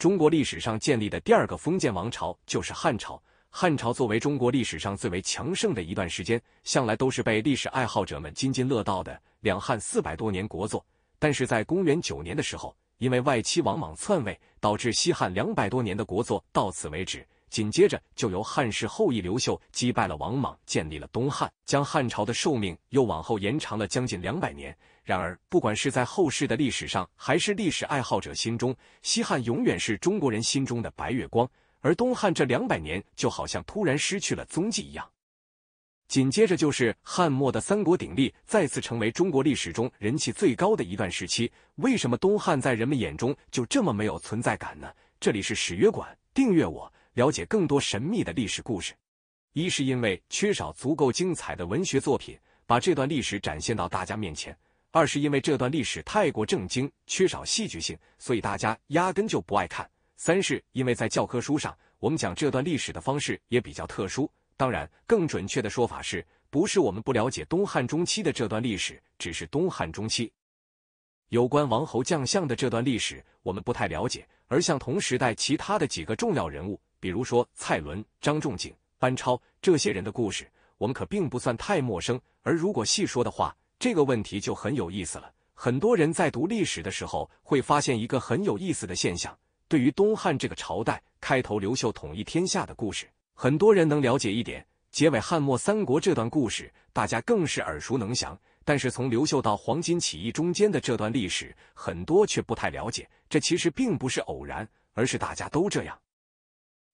中国历史上建立的第二个封建王朝就是汉朝。汉朝作为中国历史上最为强盛的一段时间，向来都是被历史爱好者们津津乐道的两汉四百多年国祚。但是在公元九年的时候，因为外戚王莽篡位，导致西汉两百多年的国祚到此为止。紧接着就由汉室后裔刘秀击败了王莽，建立了东汉，将汉朝的寿命又往后延长了将近两百年。然而，不管是在后世的历史上，还是历史爱好者心中，西汉永远是中国人心中的白月光，而东汉这两百年就好像突然失去了踪迹一样。紧接着就是汉末的三国鼎立，再次成为中国历史中人气最高的一段时期。为什么东汉在人们眼中就这么没有存在感呢？这里是史约馆，订阅我。了解更多神秘的历史故事，一是因为缺少足够精彩的文学作品，把这段历史展现到大家面前；二是因为这段历史太过正经，缺少戏剧性，所以大家压根就不爱看；三是因为在教科书上，我们讲这段历史的方式也比较特殊。当然，更准确的说法是不是我们不了解东汉中期的这段历史，只是东汉中期有关王侯将相的这段历史我们不太了解，而像同时代其他的几个重要人物。比如说蔡伦、张仲景、班超这些人的故事，我们可并不算太陌生。而如果细说的话，这个问题就很有意思了。很多人在读历史的时候，会发现一个很有意思的现象：对于东汉这个朝代，开头刘秀统一天下的故事，很多人能了解一点；结尾汉末三国这段故事，大家更是耳熟能详。但是从刘秀到黄巾起义中间的这段历史，很多却不太了解。这其实并不是偶然，而是大家都这样。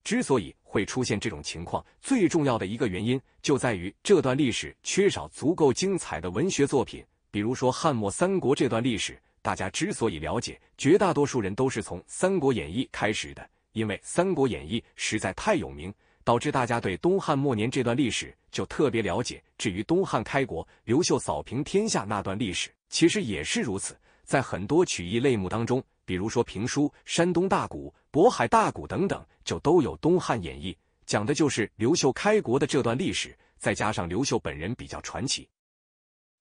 之所以会出现这种情况，最重要的一个原因就在于这段历史缺少足够精彩的文学作品。比如说汉末三国这段历史，大家之所以了解，绝大多数人都是从《三国演义》开始的，因为《三国演义》实在太有名，导致大家对东汉末年这段历史就特别了解。至于东汉开国刘秀扫平天下那段历史，其实也是如此。在很多曲艺类目当中，比如说评书、山东大鼓。渤海大鼓等等，就都有东汉演义》，讲的就是刘秀开国的这段历史。再加上刘秀本人比较传奇，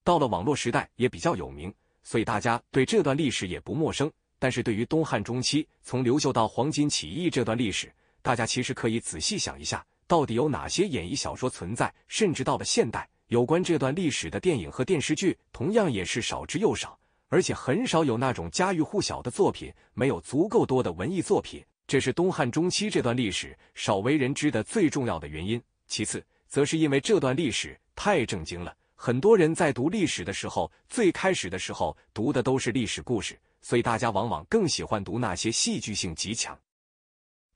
到了网络时代也比较有名，所以大家对这段历史也不陌生。但是对于东汉中期，从刘秀到黄巾起义这段历史，大家其实可以仔细想一下，到底有哪些演义小说存在？甚至到了现代，有关这段历史的电影和电视剧，同样也是少之又少。而且很少有那种家喻户晓的作品，没有足够多的文艺作品，这是东汉中期这段历史少为人知的最重要的原因。其次，则是因为这段历史太正经了，很多人在读历史的时候，最开始的时候读的都是历史故事，所以大家往往更喜欢读那些戏剧性极强、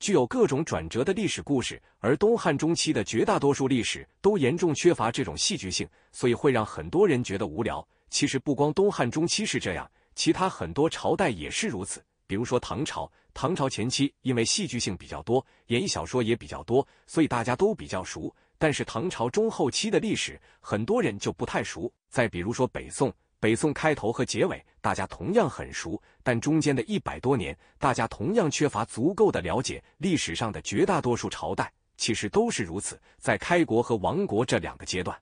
具有各种转折的历史故事。而东汉中期的绝大多数历史都严重缺乏这种戏剧性，所以会让很多人觉得无聊。其实不光东汉中期是这样，其他很多朝代也是如此。比如说唐朝，唐朝前期因为戏剧性比较多，演义小说也比较多，所以大家都比较熟。但是唐朝中后期的历史，很多人就不太熟。再比如说北宋，北宋开头和结尾大家同样很熟，但中间的一百多年，大家同样缺乏足够的了解。历史上的绝大多数朝代，其实都是如此。在开国和亡国这两个阶段，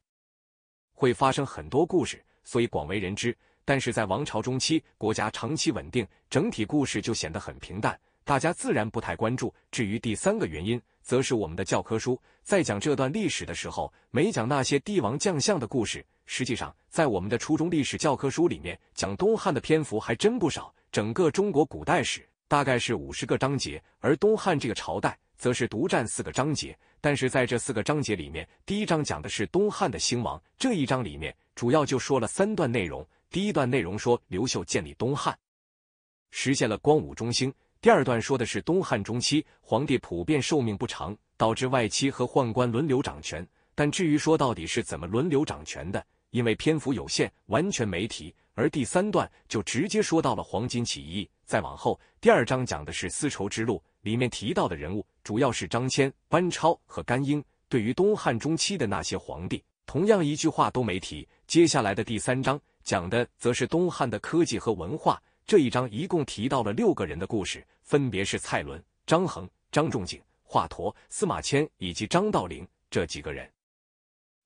会发生很多故事。所以广为人知，但是在王朝中期，国家长期稳定，整体故事就显得很平淡，大家自然不太关注。至于第三个原因，则是我们的教科书在讲这段历史的时候，没讲那些帝王将相的故事。实际上，在我们的初中历史教科书里面，讲东汉的篇幅还真不少。整个中国古代史大概是五十个章节，而东汉这个朝代。则是独占四个章节，但是在这四个章节里面，第一章讲的是东汉的兴亡。这一章里面主要就说了三段内容：第一段内容说刘秀建立东汉，实现了光武中兴；第二段说的是东汉中期皇帝普遍寿命不长，导致外戚和宦官轮流掌权。但至于说到底是怎么轮流掌权的，因为篇幅有限，完全没提。而第三段就直接说到了黄巾起义。再往后，第二章讲的是丝绸之路。里面提到的人物主要是张骞、班超和甘英。对于东汉中期的那些皇帝，同样一句话都没提。接下来的第三章讲的则是东汉的科技和文化。这一章一共提到了六个人的故事，分别是蔡伦、张衡、张仲景、华佗、司马迁以及张道陵这几个人。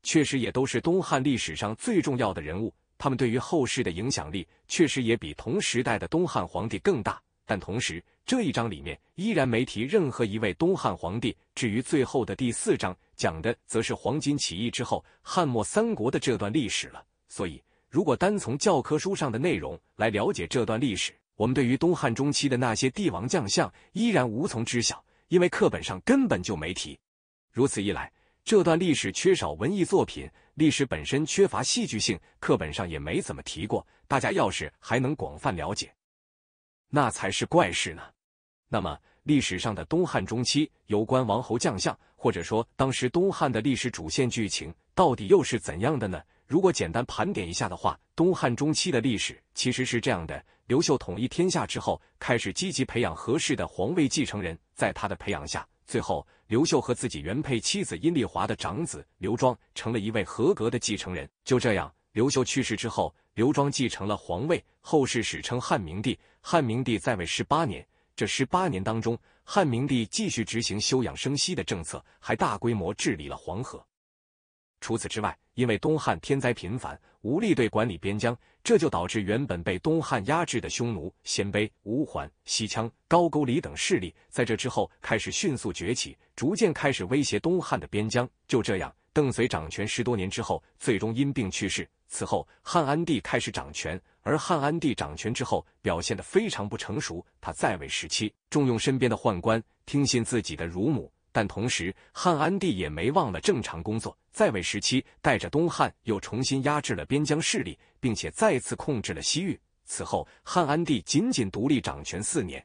确实也都是东汉历史上最重要的人物，他们对于后世的影响力确实也比同时代的东汉皇帝更大。但同时，这一章里面依然没提任何一位东汉皇帝。至于最后的第四章，讲的则是黄巾起义之后汉末三国的这段历史了。所以，如果单从教科书上的内容来了解这段历史，我们对于东汉中期的那些帝王将相依然无从知晓，因为课本上根本就没提。如此一来，这段历史缺少文艺作品，历史本身缺乏戏剧性，课本上也没怎么提过。大家要是还能广泛了解。那才是怪事呢。那么，历史上的东汉中期，有关王侯将相，或者说当时东汉的历史主线剧情，到底又是怎样的呢？如果简单盘点一下的话，东汉中期的历史其实是这样的：刘秀统一天下之后，开始积极培养合适的皇位继承人。在他的培养下，最后刘秀和自己原配妻子阴丽华的长子刘庄，成了一位合格的继承人。就这样，刘秀去世之后，刘庄继承了皇位，后世史称汉明帝。汉明帝在位十八年，这十八年当中，汉明帝继续执行休养生息的政策，还大规模治理了黄河。除此之外，因为东汉天灾频繁，无力对管理边疆，这就导致原本被东汉压制的匈奴、鲜卑、乌桓、西羌、高句丽等势力，在这之后开始迅速崛起，逐渐开始威胁东汉的边疆。就这样，邓绥掌权十多年之后，最终因病去世。此后，汉安帝开始掌权。而汉安帝掌权之后，表现的非常不成熟。他在位时期，重用身边的宦官，听信自己的乳母。但同时，汉安帝也没忘了正常工作。在位时期，带着东汉又重新压制了边疆势力，并且再次控制了西域。此后，汉安帝仅仅独立掌权四年，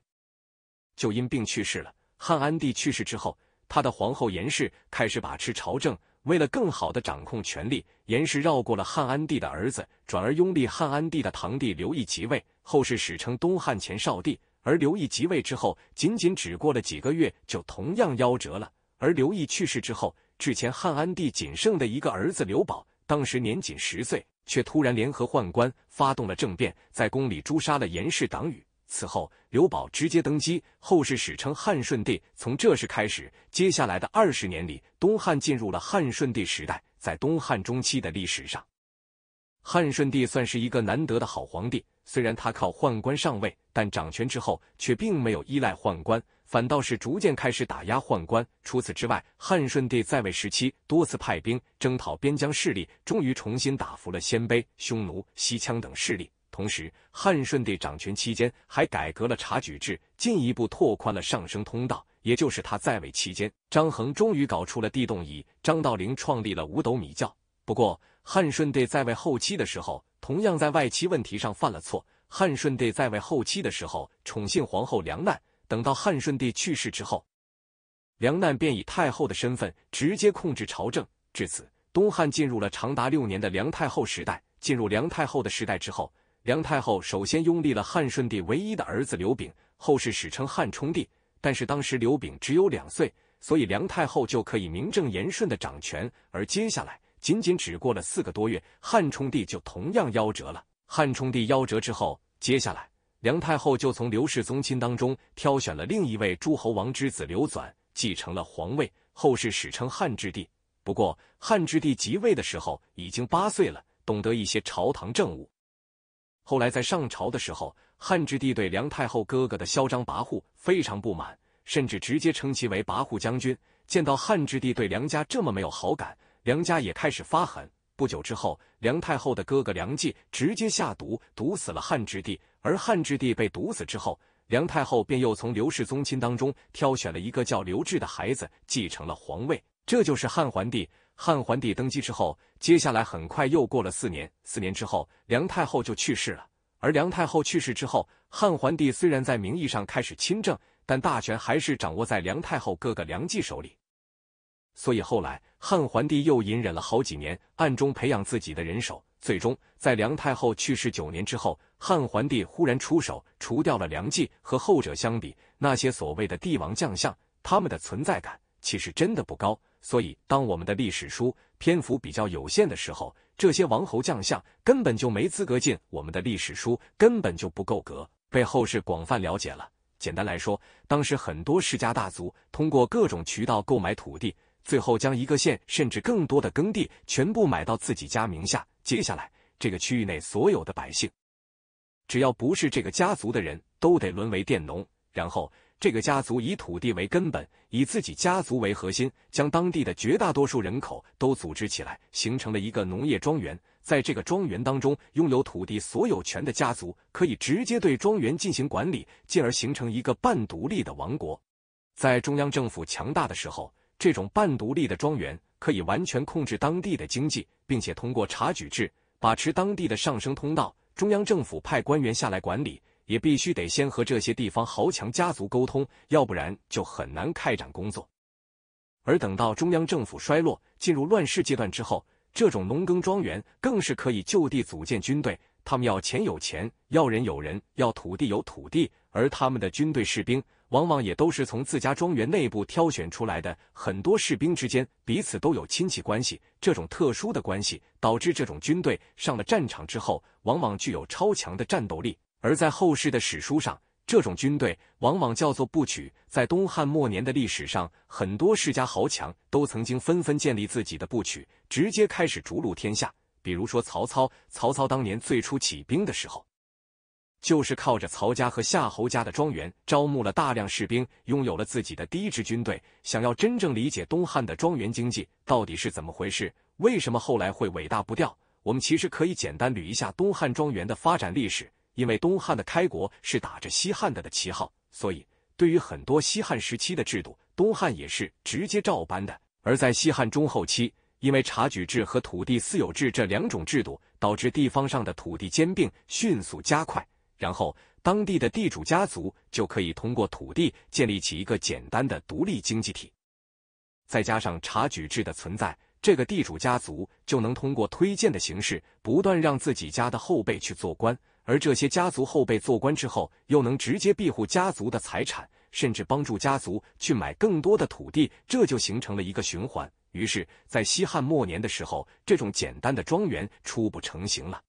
就因病去世了。汉安帝去世之后，他的皇后严氏开始把持朝政。为了更好的掌控权力，严氏绕过了汉安帝的儿子，转而拥立汉安帝的堂弟刘义即位，后世史称东汉前少帝。而刘义即位之后，仅仅只过了几个月，就同样夭折了。而刘义去世之后，之前汉安帝仅剩的一个儿子刘保，当时年仅十岁，却突然联合宦官发动了政变，在宫里诛杀了严氏党羽。此后，刘保直接登基，后世史称汉顺帝。从这时开始，接下来的二十年里，东汉进入了汉顺帝时代。在东汉中期的历史上，汉顺帝算是一个难得的好皇帝。虽然他靠宦官上位，但掌权之后却并没有依赖宦官，反倒是逐渐开始打压宦官。除此之外，汉顺帝在位时期多次派兵征讨边疆势力，终于重新打服了鲜卑、匈奴、西羌等势力。同时，汉顺帝掌权期间还改革了察举制，进一步拓宽了上升通道。也就是他在位期间，张衡终于搞出了地动仪，张道陵创立了五斗米教。不过，汉顺帝在位后期的时候，同样在外戚问题上犯了错。汉顺帝在位后期的时候，宠信皇后梁难。等到汉顺帝去世之后，梁难便以太后的身份直接控制朝政。至此，东汉进入了长达六年的梁太后时代。进入梁太后的时代之后，梁太后首先拥立了汉顺帝唯一的儿子刘炳，后世史称汉冲帝。但是当时刘炳只有两岁，所以梁太后就可以名正言顺的掌权。而接下来，仅仅只过了四个多月，汉冲帝就同样夭折了。汉冲帝夭折之后，接下来梁太后就从刘氏宗亲当中挑选了另一位诸侯王之子刘纂，继承了皇位，后世史称汉质帝。不过汉质帝即位的时候已经八岁了，懂得一些朝堂政务。后来在上朝的时候，汉质帝对梁太后哥哥的嚣张跋扈非常不满，甚至直接称其为跋扈将军。见到汉质帝对梁家这么没有好感，梁家也开始发狠。不久之后，梁太后的哥哥梁冀直接下毒，毒死了汉质帝。而汉质帝被毒死之后，梁太后便又从刘氏宗亲当中挑选了一个叫刘志的孩子继承了皇位，这就是汉桓帝。汉桓帝登基之后，接下来很快又过了四年。四年之后，梁太后就去世了。而梁太后去世之后，汉桓帝虽然在名义上开始亲政，但大权还是掌握在梁太后哥哥梁冀手里。所以后来，汉桓帝又隐忍了好几年，暗中培养自己的人手。最终，在梁太后去世九年之后，汉桓帝忽然出手，除掉了梁冀。和后者相比，那些所谓的帝王将相，他们的存在感其实真的不高。所以，当我们的历史书篇幅比较有限的时候，这些王侯将相根本就没资格进我们的历史书，根本就不够格被后世广泛了解了。简单来说，当时很多世家大族通过各种渠道购买土地，最后将一个县甚至更多的耕地全部买到自己家名下。接下来，这个区域内所有的百姓，只要不是这个家族的人，都得沦为佃农。然后。这个家族以土地为根本，以自己家族为核心，将当地的绝大多数人口都组织起来，形成了一个农业庄园。在这个庄园当中，拥有土地所有权的家族可以直接对庄园进行管理，进而形成一个半独立的王国。在中央政府强大的时候，这种半独立的庄园可以完全控制当地的经济，并且通过察举制把持当地的上升通道。中央政府派官员下来管理。也必须得先和这些地方豪强家族沟通，要不然就很难开展工作。而等到中央政府衰落，进入乱世阶段之后，这种农耕庄园更是可以就地组建军队。他们要钱有钱，要人有人，要土地有土地。而他们的军队士兵往往也都是从自家庄园内部挑选出来的，很多士兵之间彼此都有亲戚关系。这种特殊的关系导致这种军队上了战场之后，往往具有超强的战斗力。而在后世的史书上，这种军队往往叫做部曲。在东汉末年的历史上，很多世家豪强都曾经纷纷建立自己的部曲，直接开始逐鹿天下。比如说曹操，曹操当年最初起兵的时候，就是靠着曹家和夏侯家的庄园招募了大量士兵，拥有了自己的第一支军队。想要真正理解东汉的庄园经济到底是怎么回事，为什么后来会伟大不掉，我们其实可以简单捋一下东汉庄园的发展历史。因为东汉的开国是打着西汉的的旗号，所以对于很多西汉时期的制度，东汉也是直接照搬的。而在西汉中后期，因为察举制和土地私有制这两种制度，导致地方上的土地兼并迅速加快，然后当地的地主家族就可以通过土地建立起一个简单的独立经济体，再加上察举制的存在，这个地主家族就能通过推荐的形式，不断让自己家的后辈去做官。而这些家族后辈做官之后，又能直接庇护家族的财产，甚至帮助家族去买更多的土地，这就形成了一个循环。于是，在西汉末年的时候，这种简单的庄园初步成型了。